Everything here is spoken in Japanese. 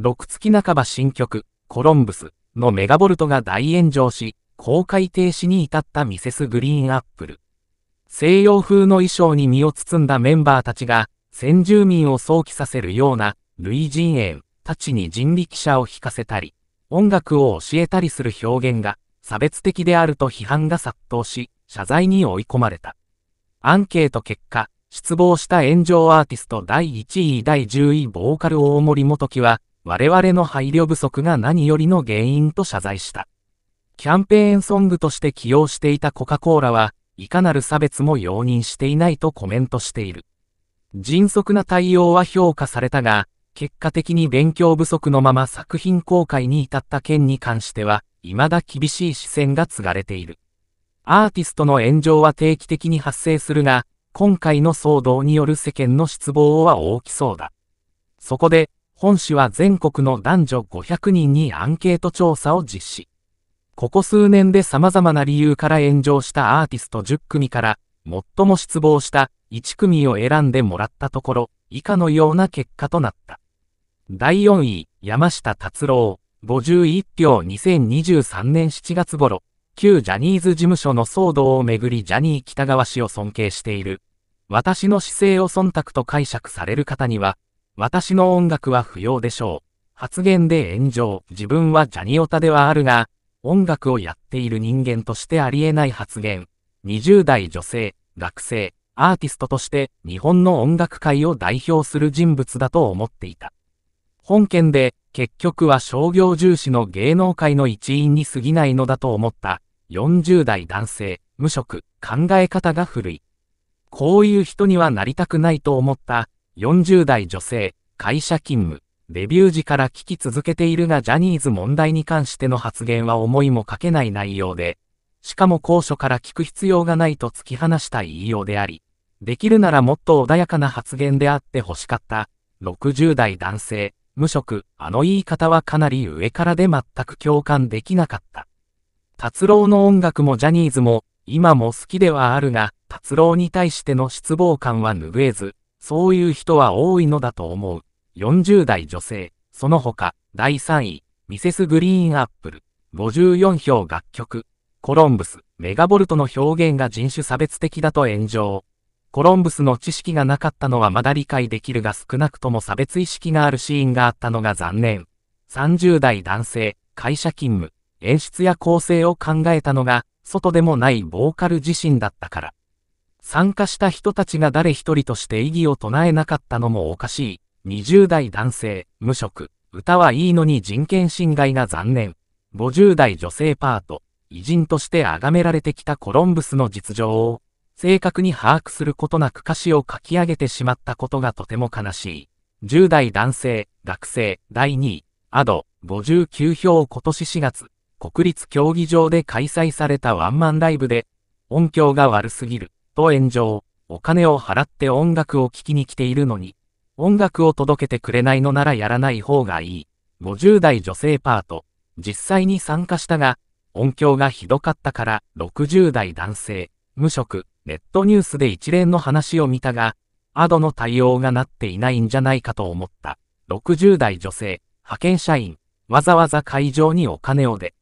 6月半ば新曲、コロンブスのメガボルトが大炎上し、公開停止に至ったミセスグリーンアップル。西洋風の衣装に身を包んだメンバーたちが、先住民を想起させるような、類人猿たちに人力車を弾かせたり、音楽を教えたりする表現が、差別的であると批判が殺到し、謝罪に追い込まれた。アンケート結果、失望した炎上アーティスト第1位第10位ボーカル大森元樹は、我々の配慮不足が何よりの原因と謝罪した。キャンペーンソングとして起用していたコカ・コーラは、いかなる差別も容認していないとコメントしている。迅速な対応は評価されたが、結果的に勉強不足のまま作品公開に至った件に関しては、未だ厳しい視線が継がれている。アーティストの炎上は定期的に発生するが、今回の騒動による世間の失望は大きそうだ。そこで、本市は全国の男女500人にアンケート調査を実施。ここ数年で様々な理由から炎上したアーティスト10組から、最も失望した1組を選んでもらったところ、以下のような結果となった。第4位、山下達郎、51票2023年7月頃、旧ジャニーズ事務所の騒動をめぐりジャニー北川氏を尊敬している。私の姿勢を忖度と解釈される方には、私の音楽は不要でしょう。発言で炎上。自分はジャニオタではあるが、音楽をやっている人間としてありえない発言。20代女性、学生、アーティストとして日本の音楽界を代表する人物だと思っていた。本件で結局は商業重視の芸能界の一員に過ぎないのだと思った40代男性、無職、考え方が古い。こういう人にはなりたくないと思った40代女性、会社勤務、デビュー時から聞き続けているがジャニーズ問題に関しての発言は思いもかけない内容で、しかも高所から聞く必要がないと突き放した言いようであり、できるならもっと穏やかな発言であってほしかった。60代男性、無職、あの言い方はかなり上からで全く共感できなかった。達郎の音楽もジャニーズも、今も好きではあるが、達郎に対しての失望感は拭えず、そういう人は多いのだと思う。40代女性、その他、第3位、ミセスグリーンアップル、54票楽曲、コロンブス、メガボルトの表現が人種差別的だと炎上。コロンブスの知識がなかったのはまだ理解できるが少なくとも差別意識があるシーンがあったのが残念。30代男性、会社勤務、演出や構成を考えたのが、外でもないボーカル自身だったから。参加した人たちが誰一人として異議を唱えなかったのもおかしい。20代男性、無職、歌はいいのに人権侵害が残念。50代女性パート、偉人として崇められてきたコロンブスの実情を、正確に把握することなく歌詞を書き上げてしまったことがとても悲しい。10代男性、学生、第2位、アド、59票今年4月、国立競技場で開催されたワンマンライブで、音響が悪すぎる。と炎上、お金を払って音楽を聴きに来ているのに、音楽を届けてくれないのならやらない方がいい。50代女性パート、実際に参加したが、音響がひどかったから、60代男性、無職、ネットニュースで一連の話を見たが、アドの対応がなっていないんじゃないかと思った。60代女性、派遣社員、わざわざ会場にお金を出。